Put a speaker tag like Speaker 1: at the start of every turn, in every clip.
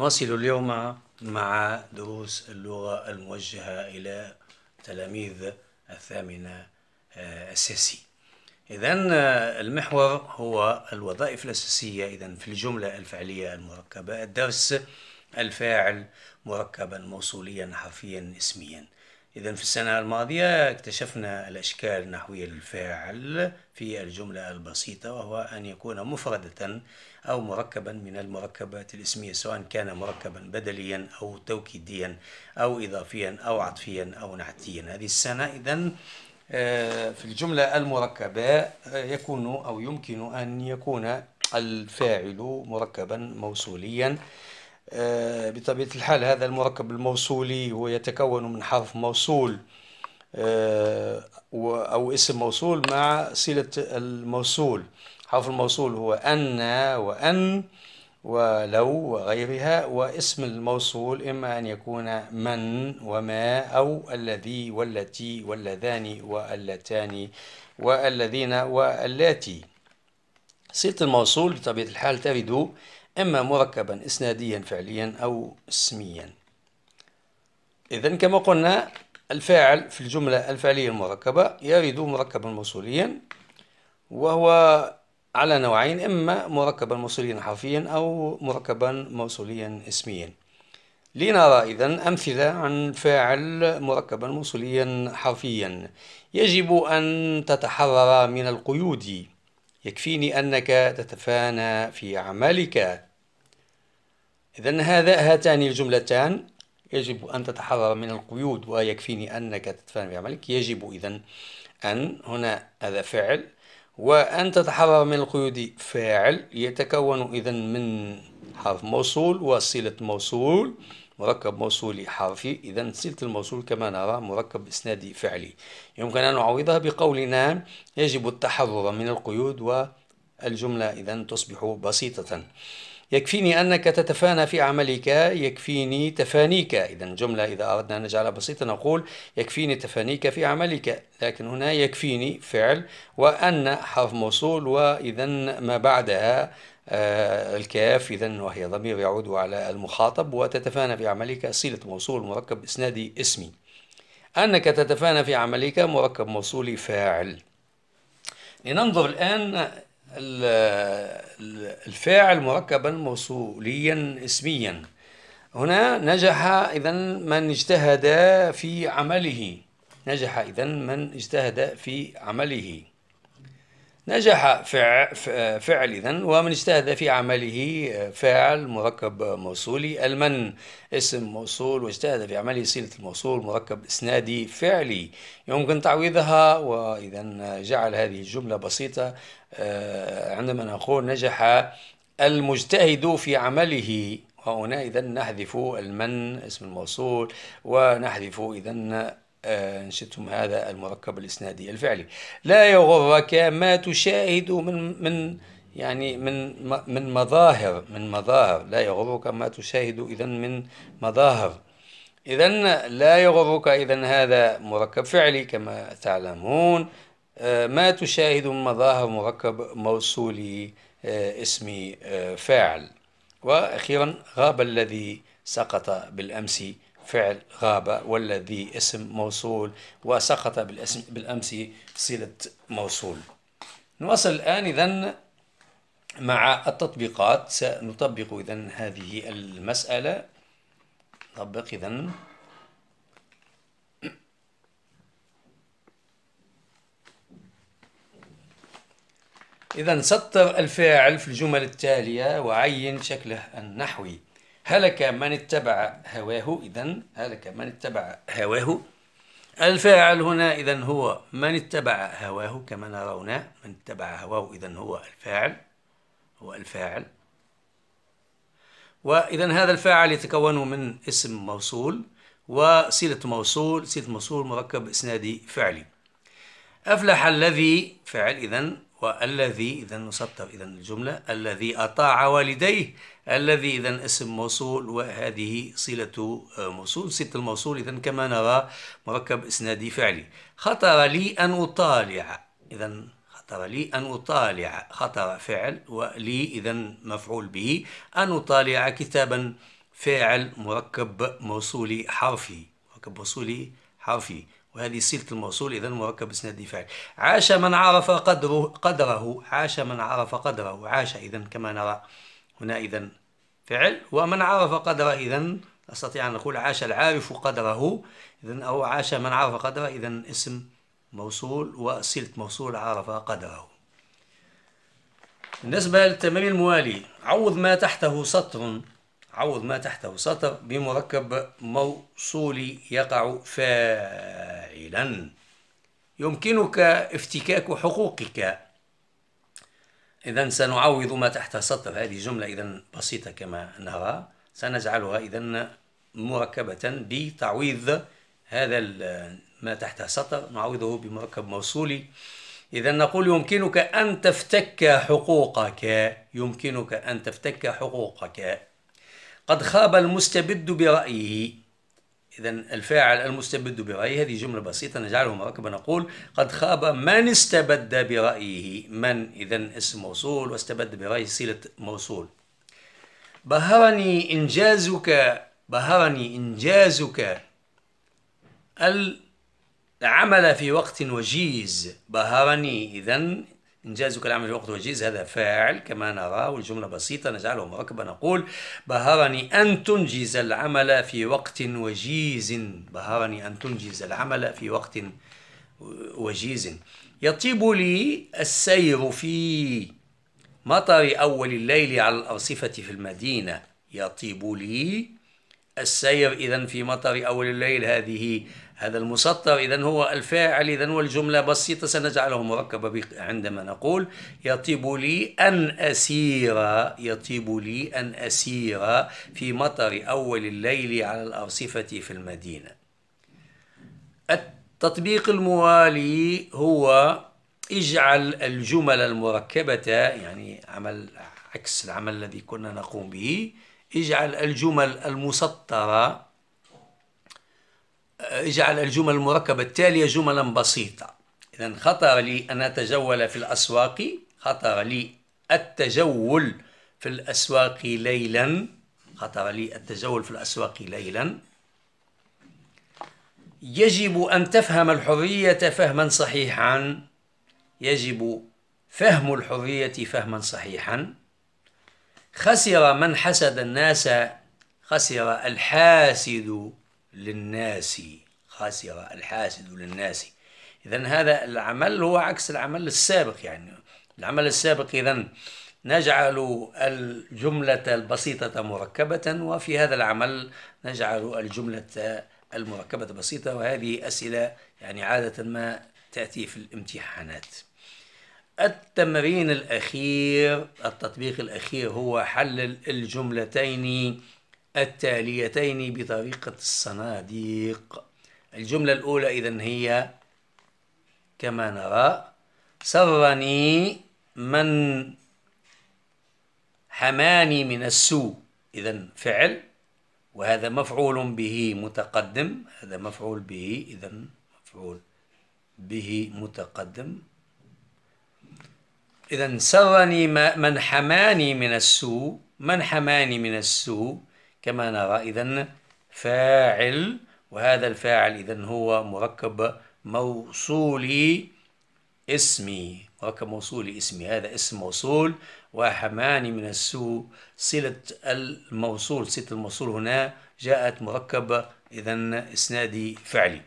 Speaker 1: نواصل اليوم مع دروس اللغة الموجهة إلى تلاميذ الثامنة آه، الساسي إذا آه، المحور هو الوظائف الأساسية إذا في الجملة الفعلية المركبة الدرس الفاعل مركبا موصوليا حرفيا اسميا إذا في السنة الماضية اكتشفنا الأشكال النحوية للفاعل في الجملة البسيطة وهو أن يكون مفردة أو مركبا من المركبات الاسمية سواء كان مركبا بدليا أو توكيديا أو إضافيا أو عطفيا أو نحتيا هذه السنة إذا آه، في الجملة المركبة آه، يكون أو يمكن أن يكون الفاعل مركبا موصوليا آه، بطبيعة الحال هذا المركب الموصولي هو يتكون من حرف موصول آه، أو اسم موصول مع صلة الموصول حرف الموصول هو أن وأن ولو وغيرها واسم الموصول إما أن يكون من وما أو الذي والتي واللذان واللتان والذين واللاتي صلة الموصول بطبيعة الحال ترد إما مركبا إسناديا فعليا أو اسميا إذا كما قلنا الفاعل في الجملة الفعلية المركبة يرد مركبا موصوليا وهو على نوعين إما مركبا موصوليا حرفيا أو مركبا موصوليا اسميا لنرى إذا أمثلة عن فاعل مركبا موصوليا حرفيا يجب أن تتحرر من القيود يكفيني أنك تتفانى في عملك إذا هذا هاتان الجملتان يجب أن تتحرر من القيود ويكفيني أنك تتفانى في عملك يجب إذا أن هنا هذا فعل وأن تتحرر من القيود فاعل يتكون إذا من حرف موصول وصلة موصول مركب موصولي حرفي إذا سلة الموصول كما نرى مركب إسنادي فعلي يمكن أن نعوضها بقولنا يجب التحرر من القيود والجملة إذا تصبح بسيطة يكفيني أنك تتفانى في عملك يكفيني تفانيك إذا جملة إذا أردنا أن نجعلها بسيطة نقول يكفيني تفانيك في عملك لكن هنا يكفيني فعل وأن حرف موصول وإذا ما بعدها آه، الكاف إذا وهي ضمير يعود على المخاطب وتتفانى في عملك صلة موصول مركب إسنادي اسمي أنك تتفانى في عملك مركب موصولي فاعل لننظر الآن الفاعل مركبا موصوليا اسميا هنا نجح إذا من اجتهد في عمله نجح إذا من اجتهد في عمله نجح فعل, فعل إذن ومن اجتهد في عمله آه، فاعل مركب موصولي المن اسم موصول واجتهد في عمله صلة الموصول مركب إسنادي فعلي يمكن تعويضها وإذا جعل هذه الجملة بسيطة آه، عندما نقول نجح المجتهد في عمله وهنا إذا نحذف المن اسم الموصول ونحذف إذا آه، إن شئتم هذا المركب الإسنادي الفعلي لا يغرك ما تشاهد من من يعني من من مظاهر من مظاهر لا يغرك ما تشاهد إذا من مظاهر إذا لا يغرك إذا هذا مركب فعلي كما تعلمون آه، ما تشاهد من مظاهر مركب موصولي آه، اسم فاعل وأخيرا غاب الذي سقط بالأمس فعل غاب والذي اسم موصول وسقط بالاسم بالأمس صلة موصول نواصل الآن إذا مع التطبيقات سنطبق إذا هذه المسألة نطبق إذا إذا سطر الفاعل في الجمل التالية وعين شكله النحوي هلك من اتبع هواه إذا هلك من اتبع هواه الفاعل هنا إذا هو من اتبع هواه كما نرون من اتبع هواه إذا هو الفاعل هو الفاعل وإذا هذا الفاعل يتكون من اسم موصول وصلة موصول صلة موصول مركب إسنادي فعلي أفلح الذي فعل إذا والذي إذا نسطر إذا الجملة الذي أطاع والديه الذي إذا اسم موصول وهذه صلة آه، موصول صلة الموصول إذا كما نرى مركب إسنادي فعلي خطر لي أن أطالع إذا خطر لي أن أطالع خطر فعل ولي إذا مفعول به أن أطالع كتابا فاعل مركب موصولي حرفي مركب موصولي حرفي وهذه صلة الموصول إذا مركب بإسناد فاعل عاش من عرف قدره قدره عاش من عرف قدره عاش إذا كما نرى هنا إذا فعل ومن عرف قدره إذا أستطيع أن أقول عاش العارف قدره إذا أو عاش من عرف قدره إذا اسم موصول وصلة موصول عرف قدره بالنسبة للتمرين الموالي عوض ما تحته سطر عوض ما تحته سطر بمركب موصولي يقع فاعلا يمكنك افتكاك حقوقك إذا سنعوض ما تحت سطر هذه جملة إذا بسيطة كما نرى سنجعلها إذا مركبة بتعويض هذا ما تحت سطر نعوضه بمركب موصولي إذا نقول يمكنك أن تفتك حقوقك يمكنك أن تفتك حقوقك قد خاب المستبد برأيه إذا الفاعل المستبد برأيه هذه جملة بسيطة نجعلها مركبة نقول قد خاب من استبد برأيه من إذا اسم موصول واستبد برأيه صلة موصول بهرني إنجازك بهرني إنجازك العمل في وقت وجيز بهرني إذا إنجازك العمل في وقت وجيز هذا فاعل كما نرى والجملة بسيطة نجعله مركبة نقول بهرني أن تنجز العمل في وقت وجيز بهرني أن تنجز العمل في وقت وجيز يطيب لي السير في مطر أول الليل على الأرصفة في المدينة يطيب لي السير إذا في مطر أول الليل هذه هذا المسطر إذا هو الفاعل إذا والجملة بسيطة سنجعله مركبة عندما نقول يطيب لي أن أسير يطيب لي أن أسير في مطر أول الليل على الأرصفة في المدينة التطبيق الموالي هو اجعل الجمل المركبة يعني عمل عكس العمل الذي كنا نقوم به اجعل الجمل المسطرة اجعل الجمل المركبة التالية جملا بسيطة إذا خطر لي أن أتجول في الأسواق خطر لي التجول في الأسواق ليلا خطر لي التجول في الأسواق ليلا يجب أن تفهم الحرية فهما صحيحا يجب فهم الحرية فهما صحيحا خسر من حسد الناس خسر الحاسد للناس خاسرة الحاسد للناس إذا هذا العمل هو عكس العمل السابق يعني العمل السابق إذا نجعل الجملة البسيطة مركبة وفي هذا العمل نجعل الجملة المركبة بسيطة وهذه أسئلة يعني عادة ما تأتي في الامتحانات التمرين الأخير التطبيق الأخير هو حلل الجملتين التاليتين بطريقة الصناديق الجملة الأولى إذن هي كما نرى سرني من حماني من السوء إذا فعل وهذا مفعول به متقدم هذا مفعول به إذا مفعول به متقدم إذا سرني من حماني من السوء من حماني من السوء كما نرى إذا فاعل وهذا الفاعل إذا هو مركب موصولي اسمي مركب موصولي اسمي هذا اسم موصول وحماني من السوء صلة الموصول صلة الموصول هنا جاءت مركب إذا إسنادي فعلي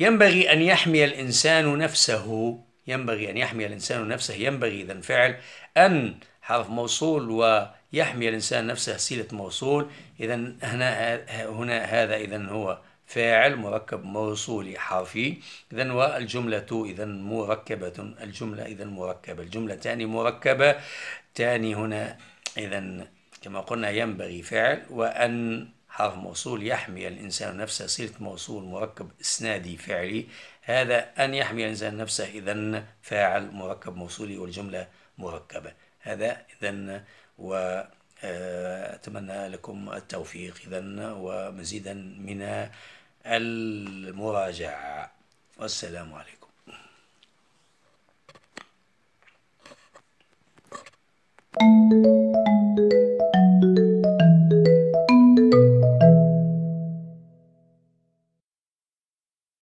Speaker 1: ينبغي أن يحمي الإنسان نفسه ينبغي أن يحمي الإنسان نفسه ينبغي إذا فعل أن حرف موصول ويحمي الإنسان نفسه صلة موصول إذا هنا هنا هذا إذا هو فاعل مركب موصولي حرفي إذا والجملة إذا مركبة الجملة إذا مركبة الجملة تاني مركبة تاني هنا إذا كما قلنا ينبغي فعل وأن حرف موصول يحمي الإنسان نفسه صلة موصول مركب إسنادي فعلي هذا أن يحمي الإنسان نفسه إذا فاعل مركب موصولي والجملة مركبة هذا إذا وأتمنى لكم التوفيق إذا ومزيدا من المراجعة والسلام عليكم thank you